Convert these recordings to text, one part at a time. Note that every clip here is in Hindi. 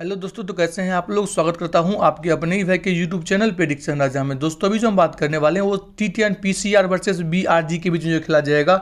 हेलो दोस्तों तो कैसे हैं आप लोग स्वागत करता हूं आपके अपने ही भाई के यूट्यूब चैनल डिक्शन राजा में दोस्तों अभी जो हम बात करने वाले हैं वो T T N P C R versus B R G के बीच में जो खेला जाएगा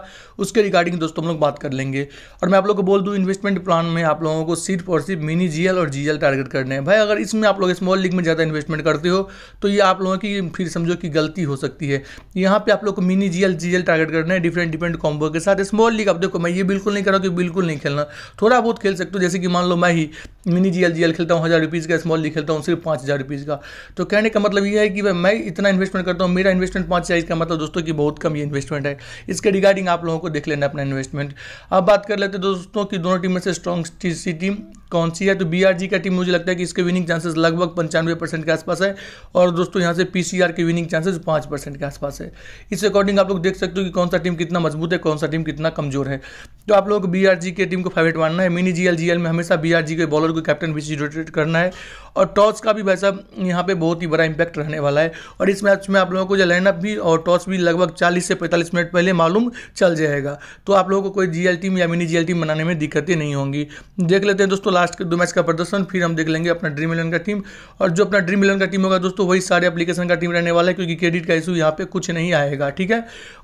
उसके रिगार्डिंग दोस्तों हम लोग बात कर लेंगे और मैं आप लोग को बोल दूँ इन्वेस्टमेंट प्लान में आप लोगों को सिर्फ और सिर्फ मिनी जी एल और जी एल टारगेट करने हैं भाई अगर इसमें आप लोग स्मॉल लीग में ज़्यादा इन्वेस्टमेंट करते हो तो ये आप लोगों की फिर समझो कि गलती हो सकती है यहाँ पर आप लोग को mini G L G L target करना है डिफरेंट डिफरेंट कॉम्बो के साथ स्मॉल लीग आप देखो मैं ये बिल्कुल नहीं कर रहा हूँ कि बिल्कुल नहीं खेलना थोड़ा बहुत खेल सकते हो जैसे कि मान लो मैं ही मिनी जी एल एल खेलता हूँ हज़ार रुपीज़ का स्मॉल लीग खेलता हूँ सिर्फ पाँच हज़ार रुपीज़ का तो कहने का मतलब ये है कि भाई मैं इतना इन्वेस्टमेंट करता हूँ मेरा इन्वेस्टमेंट पाँच हज़ार का मतलब दोस्तों की बहुत कम ये इन्वेस्टमेंट है इसके रिगार्डिंग आप लोगों को देख लेना अपना इन्वेस्टमेंट अब बात कर लेते दोस्तों की दोनों टीम में से स्ट्रॉन्ग सी टीम कौन सी है तो जी का टीम मुझे लगता है कि इसके विनिंग चांसेस लगभग पंचानवे परसेंट के आसपास है और दोस्तों यहाँ से आर के विनिंग चांसेस पाँच परसेंट के आसपास है इस अकॉर्डिंग आप लोग देख सकते हो कि कौन सा टीम कितना मजबूत है कौन सा टीम कितना कमजोर है तो आप लोग जी के टीम को फेवरेट मानना है मिनी एल में हमेशा जी के बॉलर को कैप्टन भी रोटेट करना है और टॉस का भी वैसा यहाँ पे बहुत ही बड़ा इंपैक्ट रहने वाला है और इस मैच में आप लोगों को जो लाइनअप भी और टॉस भी लगभग 40 से 45 मिनट पहले मालूम चल जाएगा तो आप लोगों को कोई जीएल टीम या मिनी जीएल टीम बनाने में दिक्कतें नहीं होंगी देख लेते हैं दोस्तों लास्ट के दो मैच का प्रदर्शन फिर हम देख लेंगे अपना ड्रीम इलेवन का टीम और जो अपना ड्रीम इलेवन का टीम होगा दोस्तों वही सारे एप्लीकेशन का टीम रहने वाला है क्योंकि क्रेडिट का इशू यहाँ पे कुछ नहीं आएगा ठीक है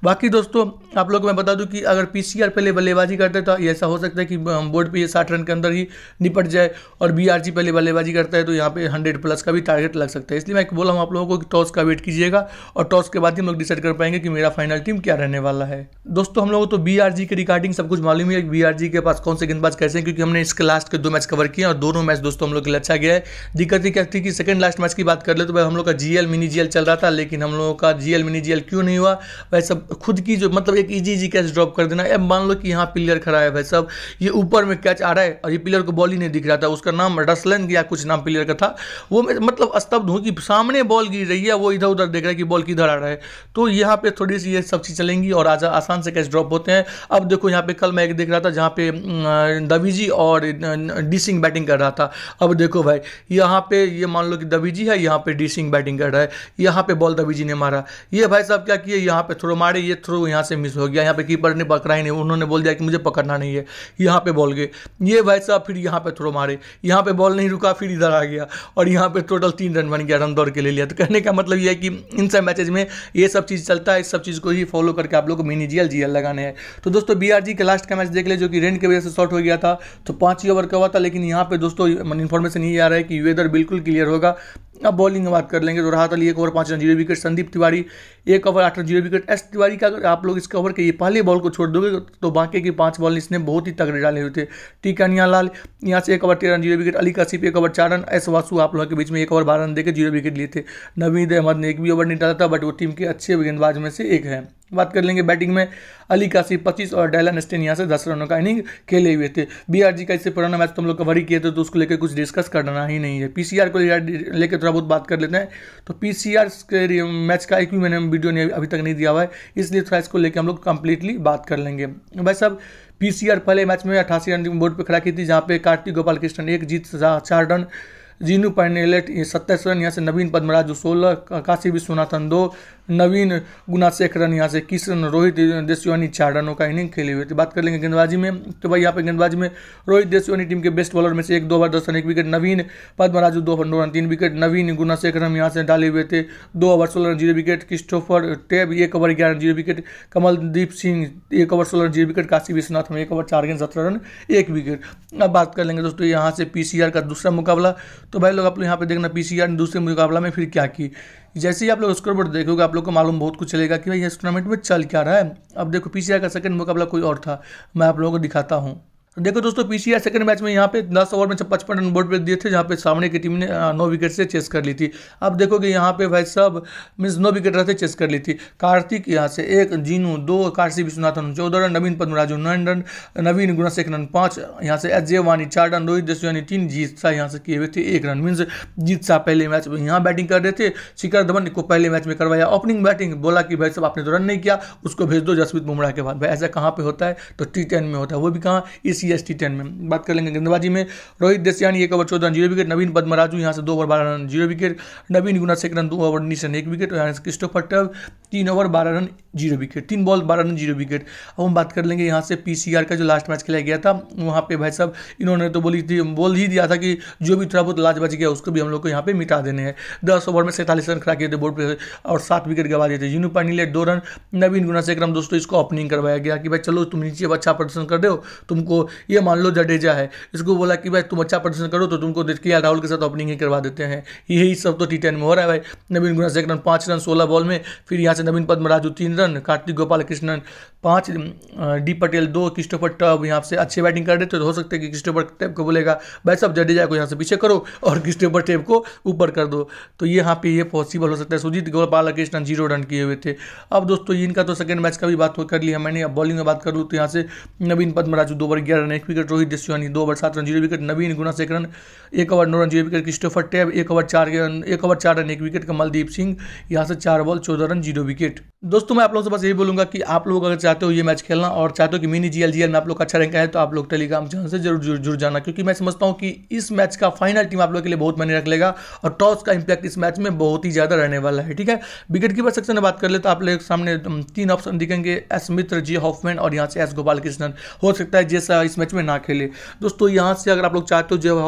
बाकी दोस्तों आप लोग मैं बता दूँ कि अगर पी पहले बल्लेबाजी करते तो ऐसा हो सकता है कि बोर्ड पर साठ रन के अंदर ही निपट जाए और बी पहले बल्लेबाजी करता है तो यहाँ पे हंड्रेड प्लस का भी टारगेट लग सकता है इसलिए मैं बोला हूँ आप लोगों को कि टॉस का वेट कीजिएगा और टॉस के बाद ही हम लोग डिसाइड कर पाएंगे कि मेरा फाइनल टीम क्या रहने वाला है दोस्तों हम लोगों को तो बी के रिगार्डिंग सब कुछ मालूम है बी के पास कौन से गेंदबाज कैसे हैं क्योंकि हमने इसके लास्ट के दो मैच कवर किए और दोनों मैच दोस्तों हम लोग के लिए अच्छा गया है दिक्कत ये क्या थी कि सेकंड लास्ट मैच की बात कर ले तो भाई हम लोग का जीएल मिनी जीएल चल रहा था लेकिन हम लोगों का जीएल मिनी जीएल क्यों नहीं हुआ भाई सब खुद की जो मतलब एक ईजी ईजी कैच ड्रॉप कर देना अब मान लो कि यहाँ प्लेयर खड़ा है भाई सब ये ऊपर में कैच आ रहा है और ये प्लेयर को बॉल ही नहीं दिख रहा था उसका नाम रसलन या कुछ नाम प्लेयर का था वो मतलब स्तब्ध हूँ कि सामने बॉल गिर रही है वो इधर उधर देख रहा है कि बॉल किधर आ रहा है तो यहाँ पे थोड़ी सी ये सब चीज़ चलेंगी और आज आसान से कैच ड्रॉप होते हैं अब देखो यहाँ पे कल मैं एक देख रहा था जहाँ पे दबी जी और डी डी सिंह बैटिंग कर रहा था अब देखो भाई यहाँ पे ये मान लो कि दबीजी है यहाँ पे डी सिंह बैटिंग कर रहा है यहाँ पे बॉल दबीजी ने मारा ये भाई साहब क्या किए यहाँ पे थ्रो मारे ये थ्रो यहाँ से मिस हो गया यहाँ पे कीपर ने पकड़ा ही नहीं उन्होंने बोल दिया कि मुझे पकड़ना नहीं है यहाँ पे बॉल गए ये भाई साहब फिर यहाँ पे थ्रो मारे यहाँ पे बॉल नहीं रुका फिर इधर आ गया और यहाँ पे टोटल तीन रन बन गया रन दौड़ के ले लिया तो कहने का मतलब ये है कि इन सब मैचेज में ये सब चीज़ चलता है इस सब चीज़ को ही फॉलो करके आप लोग को mini G L L G लगाने हैं तो दोस्तों बी आर जी के लास्ट का मैच देख ले जो कि रेंड की वजह से शॉर्ट हो गया था तो पाँच ही ओवर का हुआ था लेकिन यहाँ पे दोस्तों इन्फॉर्मेशन ये आ रहा है कि वेदर बिल्कुल क्लियर होगा अब बॉलिंग में बात कर लेंगे तो राहत अली एक ओवर पाँच run zero wicket Sandeep Tiwari एक ओवर आठ run zero wicket S Tiwari का अगर आप लोग इसके ओवर के ये पहले बॉल को छोड़ दोगे तो बाकी के पांच बॉल इसने बहुत ही तगड़े डाले हुए थे टी कनिया लाल यहाँ से एक ओवर तेरह run zero wicket Ali Kashif एक ओवर चार रन एस वासु आप लोगों के बीच में एक ओवर बारह रन देकर जीरो विकेट लिए थे नवीद अहमद ने एक भी ओवर नहीं डाला था बट वो टीम के अच्छे गेंदबाज में से एक है बात कर लेंगे बैटिंग में अली काशी पच्चीस और डायलन स्टेन यहाँ से दस रनों का इनिंग खेले हुए थे बीआरजी का इससे पुराना मैच तो हम लोग कवर ही किए थे तो उसको लेकर कुछ डिस्कस करना ही नहीं है पीसीआर को लेकर थोड़ा बहुत बात कर लेते हैं तो पी सी के मैच का एक भी मैंने वीडियो नहीं अभी तक नहीं दिया हुआ है इसलिए थोड़ा इसको लेकर हम लोग कंप्लीटली बात कर लेंगे भाई साहब पी सी आर पहले मैच में अठासी रन बोर्ड पर खड़ा की थी जहाँ पे कार्तिक गोपाल कृष्ण एक जीत चार रन जीनू पांडेलेट सत्ताईस रन यहाँ से नवीन पद्मराज जो सोलह काशी विश्वनाथन दो नवीन गुनाशेखरन रन यहाँ से किस रन रोहित देशवानी चार रनों का इनिंग खेले हुए थी बात कर लेंगे गेंदबाजी में तो भाई यहाँ पे गेंदबाजी में रोहित देसवानी टीम के बेस्ट बॉलर में से एक दो ओवर दस रन एक विकेट नवीन पद्मराजू दो रन दो रन तीन विकेट नवीन गुनाशेखरन रन यहाँ से डाले हुए थे दो ओवर सोलह run zero wicket Christopher Tebb एक ओवर ग्यारह run zero wicket Kamaldeep Singh एक ओवर सोलह run zero wicket Kashi Vishwanath में एक ओवर चार गेंद सत्रह रन एक विकेट अब बात कर लेंगे दोस्तों यहाँ से पी का दूसरा मुकाबला तो भाई लोग आप लोग यहाँ पे देखना पी ने दूसरे मुकाबला में फिर क्या की जैसे ही आप लोग स्कोर बोर्ड देखोगे आप लोग को मालूम बहुत कुछ चलेगा कि भाई इस टूर्नामेंट में चल क्या रहा है अब देखो पीसीआर का सेकंड मुकाबला कोई और था मैं आप लोगों को दिखाता हूँ तो देखो दोस्तों पीसीआर सेकंड मैच में यहाँ पे दस ओवर में पचपन रन बोर्ड पर दिए थे जहाँ पे सामने की टीम ने नौ विकेट से चेस कर ली थी अब कि यहाँ पे भाई साहब मीन्स नौ विकेट रहते चेस कर ली थी कार्तिक यहाँ से एक जीनू दो कार्सी विश्वनाथन चौदह run Naveen Raju nine run Naveen Gunasekhar run पाँच यहाँ से एच जे वानी चार रन रोहित यानी तीन जीत शाह यहाँ से किए हुए थे एक रन मीन्स जीत शाह पहले मैच में यहाँ बैटिंग कर रहे थे शिखर धवन को पहले मैच में करवाया ओपनिंग बैटिंग बोला कि भाई साहब आपने तो रन नहीं किया उसको भेज दो जसप्रीत बुमराह के बाद भाई ऐसा कहाँ पे होता है तो टी टेन में होता है वो भी कहाँ इस सी एस टी टेन में बात कर लेंगे गेंदबाजी में रोहित देसियानी एक ओवर चौदह run zero wicket Naveen Padmaraju यहाँ से दो ओवर बारह run zero wicket Naveen Gunasekhar run दो ओवर उन्नीस रन एक विकेट और यहाँ से क्रिस्टोफर टव तीन ओवर बारह रन जीरो विकेट तीन बॉल बारह रन जीरो विकेट अब हम बात कर लेंगे यहाँ से पी सी आर का जो लास्ट मैच खेला गया था वहाँ पे भाई साहब इन्होंने तो बोली थी बोल ही दिया था कि जो भी थोड़ा बहुत लाज बच गया उसको भी हम लोग को यहाँ पे मिटा देने हैं दस ओवर में सैंतालीस रन खड़ा किए थे बोर्ड पर और सात विकेट गवा दिए थे यूनू पानीले दो रन नवीन गुना से दोस्तों इसको ओपनिंग करवाया गया कि भाई चलो तुम नीचे अच्छा प्रदर्शन कर दो तुमको ये मान लो जडेजा है इसको बोला कि भाई तुम अच्छा प्रदर्शन करो तो तुमको देख या राहुल के साथ ओपनिंग ही करवा देते हैं यही सब तो टी टेन में हो रहा है भाई नवीन गुना से रन पाँच रन सोलह बॉल में फिर यहाँ से नवीन राजू तीन रन कार्तिक गोपाल कृष्णन पाँच डी पटेल दो क्रिस्टोफर टब यहाँ से अच्छे बैटिंग कर रहे थे तो हो सकते हैं कि क्रिस्टोफर टेप को बोलेगा भाई सब जडेजा को यहाँ से पीछे करो और क्रिस्टोफर टेप को ऊपर कर दो तो ये यहाँ पे ये पॉसिबल हो सकता है सुजीत गोपाल कृष्णन जीरो रन किए हुए थे अब दोस्तों इनका तो सेकेंड मैच का भी बात कर लिया मैंने अब बॉलिंग में बात कर लूँ तो यहाँ से नवीन राजू दो बार ग्यारह 4 रन एक विकेट रोहित जसवानी दो ओवर सात run zero wicket Naveen Gunasekhar एक रन एक ओवर नौ run zero wicket Christopher Tebb एक ओवर चार रन एक ओवर चार रन एक विकेट कमलदीप सिंह यहाँ से चार बॉल चौदह रन जीरो विकेट दोस्तों मैं आप लोगों से बस यही बोलूंगा कि आप लोग अगर चाहते हो ये मैच खेलना और चाहते हो कि mini G L G L में आप लोग का अच्छा रैंक है तो आप लोग टेलीग्राम चैनल से जरूर जुड़ जाना क्योंकि मैं समझता हूँ कि इस मैच का फाइनल टीम आप लोग के लिए बहुत मायने रख लेगा और टॉस का इंपैक्ट इस मैच में बहुत ही ज़्यादा रहने वाला है ठीक है विकेट कीपर सेक्शन में बात कर ले तो आप लोग सामने तीन ऑप्शन दिखेंगे एस मित्र जी हॉफमैन और यहाँ से एस गोपाल कृष्णन हो सकता है जैसा इस मैच में ना खेले दोस्तों यहाँ से अगर आप लोग चाहते हो जो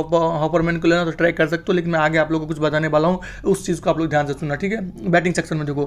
हॉपरमैन को लेना तो ट्राई कर सकते हो लेकिन मैं आगे आप लोगों को कुछ बताने वाला हूँ उस चीज़ को आप लोग ध्यान से सुनना ठीक है बैटिंग सेक्शन में देखो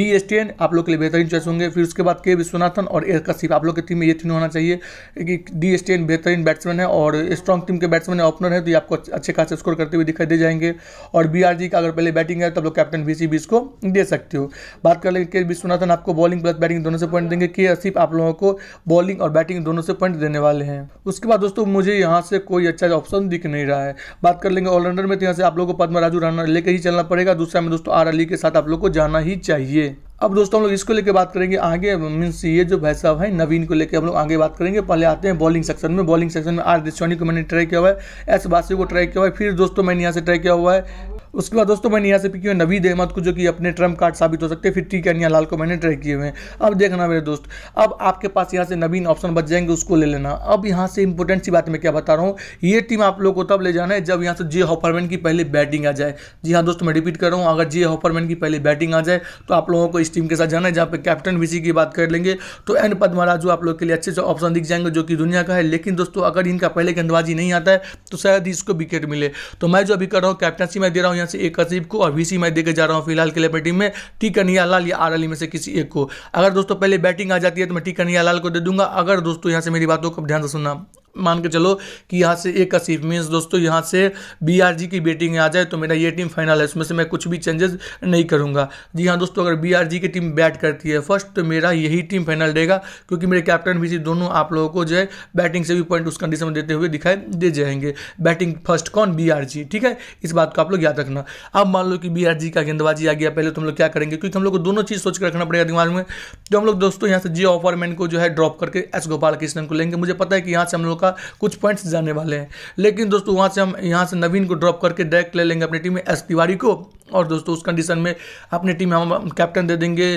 डी एस टी एन आप लोग के लिए बेहतरीन चॉइस होंगे फिर उसके बाद के विश्वनाथन और एयर कशिप आप लोग की टीम में ये तीनों होना चाहिए कि डी एस टी एन बेहतरीन बैट्समैन है और स्ट्रॉन्ग टीम के बैट्समैन है ओपनर है तो ये आपको अच्छे खासे स्कोर करते हुए दिखाई दे जाएंगे और बी आर जी का अगर पहले बैटिंग है तो आप लोग कैप्टन वी सी बीस को दे सकते हो बात कर लेंगे के विश्वनाथन आपको बॉलिंग प्लस बैटिंग दोनों से पॉइंट देंगे के आसिफ आप लोगों को बॉलिंग और बैटिंग दोनों से पॉइंट देने वाले वाले हैं उसके बाद दोस्तों मुझे यहाँ से कोई अच्छा ऑप्शन दिख नहीं रहा है बात कर लेंगे ऑलराउंडर में तो यहाँ से आप लोग को पद्मा राजू राणा लेकर ही चलना पड़ेगा दूसरा में दोस्तों आर अली के साथ आप लोग को जाना ही चाहिए अब दोस्तों हम लोग इसको लेके बात करेंगे आगे मीन्स ये जो भाई साहब है नवीन को लेके हम लोग आगे बात करेंगे पहले आते हैं बॉलिंग सेक्शन में बॉलिंग सेक्शन में आर देशवानी को मैंने ट्राई किया हुआ है एस बासी को ट्राई किया हुआ है फिर दोस्तों मैंने यहाँ से ट्राई किया हुआ है उसके बाद दोस्तों मैंने यहाँ से पिक किया नवीद अहमद को जो कि अपने ट्रम्प कार्ड साबित हो सकते हैं फिर टी कन्या लाल को मैंने ट्रैक किए हुए हैं अब देखना मेरे दोस्त अब आपके पास यहाँ से नवीन ऑप्शन बच जाएंगे उसको ले लेना अब यहाँ से इंपॉर्टेंट सी बात मैं क्या बता रहा हूँ ये टीम आप लोग को तब ले जाना है जब यहाँ से जे हॉफरमैन की पहले बैटिंग आ जाए जी हाँ दोस्तों मैं रिपीट कर रहा हूँ अगर जे हॉफरमैन की पहले बैटिंग आ जाए तो आप लोगों को इस टीम के साथ जाना है जहाँ पर कैप्टन विसी की बात कर लेंगे तो एन पद्मराजू आप लोग के लिए अच्छे से ऑप्शन दिख जाएंगे जो कि दुनिया का है लेकिन दोस्तों अगर इनका पहले गेंदबाजी नहीं आता है तो शायद इसको विकेट मिले तो मैं जो अभी कर रहा हूँ कैप्टनसी मैं दे रहा हूँ यहाँ से एक अजीब को और वीसी मैं देकर जा रहा हूँ फिलहाल के लिए अपनी टीम में टी कन्हैया लाल या आर अली में से किसी एक को अगर दोस्तों पहले बैटिंग आ जाती है तो मैं टी कन्हैया लाल को दे दूंगा अगर दोस्तों यहाँ से मेरी बातों को ध्यान से सुनना मान के चलो कि यहाँ से एक असीफ मीन्स दोस्तों यहाँ से बीआरजी की बैटिंग आ जाए तो मेरा ये टीम फाइनल है इसमें से मैं कुछ भी चेंजेस नहीं करूँगा जी हाँ दोस्तों अगर बीआरजी की टीम बैट करती है फर्स्ट तो मेरा यही टीम फाइनल रहेगा क्योंकि मेरे कैप्टन भी दोनों आप लोगों को जो है बैटिंग से भी पॉइंट उस कंडीशन में देते हुए दिखाई दे जाएंगे बैटिंग फर्स्ट कौन बी ठीक है इस बात को आप लोग याद रखना अब मान लो कि बी का गेंदबाजी आ गया पहले तो हम लोग क्या करेंगे क्योंकि हम लोग को दोनों चीज़ सोच कर रखना पड़ेगा दिमाग में तो हम लोग दोस्तों यहाँ से जी ऑफरमैन को जो है ड्रॉप करके एस गोपाल कृष्णन को लेंगे मुझे पता है कि यहाँ से हम लोग का कुछ पॉइंट्स जाने वाले हैं लेकिन दोस्तों वहां से हम यहाँ से नवीन को ड्रॉप करके डायरेक्ट ले लेंगे अपनी टीम में एस तिवारी को और दोस्तों उस कंडीशन में अपनी टीम हम कैप्टन दे देंगे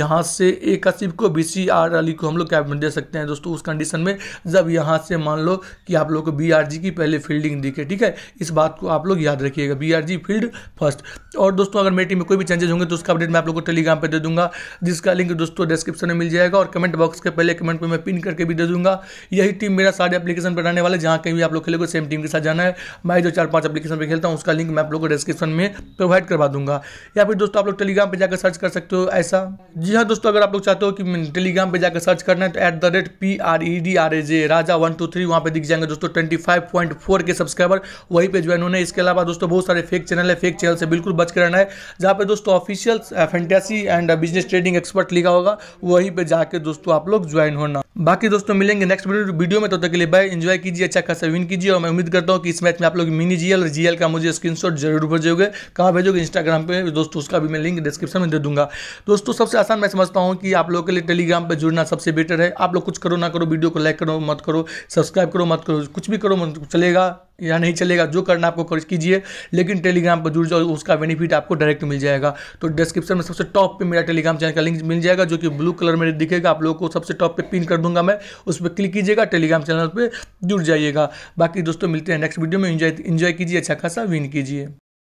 यहाँ से एक आसिफ को बी सी आर अली को हम लोग कैप्टन दे सकते हैं दोस्तों उस कंडीशन में जब यहाँ से मान लो कि आप लोग को बी आर जी की पहले फील्डिंग दिखे ठीक है इस बात को आप लोग याद रखिएगा B R G field first और दोस्तों अगर मेरी टीम में कोई भी चेंजेस होंगे तो उसका अपडेट मैं आप लोग को टेलीग्राम पर दे दूंगा जिसका लिंक दोस्तों डिस्क्रिप्शन में मिल जाएगा और कमेंट बॉक्स के पहले कमेंट पर मैं पिन करके भी दे दूंगा यही टीम मेरा सारे एप्लीकेशन पर आने वाले जहाँ कहीं भी आप लोग खेले सेम टीम के साथ जाना है मैं जो चार पाँच एप्लीकेशन पर खेलता हूँ उसका लिंक मैं आप लोग को डिस्क्रिप्शन में प्रोवाइड करवा दूंगा या फिर दोस्तों आप लोग टेलीग्राम पर जाकर सर्च कर सकते हो ऐसा जी हाँ दोस्तों अगर आप लोग चाहते हो कि टेलीग्राम पर जाकर सर्च करना है तो at the rate P R E D R A J Raja one two three वहाँ पर दिख जाएंगे दोस्तों ट्वेंटी फाइव पॉइंट फोर के सब्सक्राइबर वहीं पर ज्वाइन होने इसके अलावा दोस्तों बहुत सारे फेक चैनल है फेक चैनल से बिल्कुल बच कर रहना है जहाँ पर दोस्तों official fantasy and business trading expert लिखा होगा वहीं पर जाकर दोस्तों आप लोग ज्वाइन होना बाकी दोस्तों मिलेंगे नेक्स्ट वीडियो में तब तो तक के लिए बाय एंजॉय कीजिए अच्छा खासा विन कीजिए और मैं उम्मीद करता हूँ कि इस मैच में आप लोग मिनी जीएल और जीएल का मुझे स्क्रीनशॉट जरूर भेजोगे कहाँ भेजोगे और इंस्टाग्राम पे दोस्तों उसका भी मैं लिंक डिस्क्रिप्शन में दे दूंगा दोस्तों सबसे आसान मैं समझता हूँ कि आप लोगों के लिए टेलीग्राम पर जुड़ना सबसे बेटर है आप लोग कुछ करो ना करो वीडियो को लाइक करो मत करो सब्सक्राइब करो मत करो कुछ भी करो मत चलेगा या नहीं चलेगा जो करना आपको कर कीजिए लेकिन टेलीग्राम पर जुड़ जाओ उसका बेनिफिट आपको डायरेक्ट मिल जाएगा तो डिस्क्रिप्शन में सबसे टॉप पे मेरा टेलीग्राम चैनल का लिंक मिल जाएगा जो कि ब्लू कलर में दिखेगा आप लोगों को सबसे टॉप पे पिन कर दूंगा मैं उस पर क्लिक कीजिएगा टेलीग्राम चैनल पर जुड़ जाइएगा बाकी दोस्तों मिलते हैं नेक्स्ट वीडियो में इंजॉय कीजिए अच्छा खासा विन कीजिए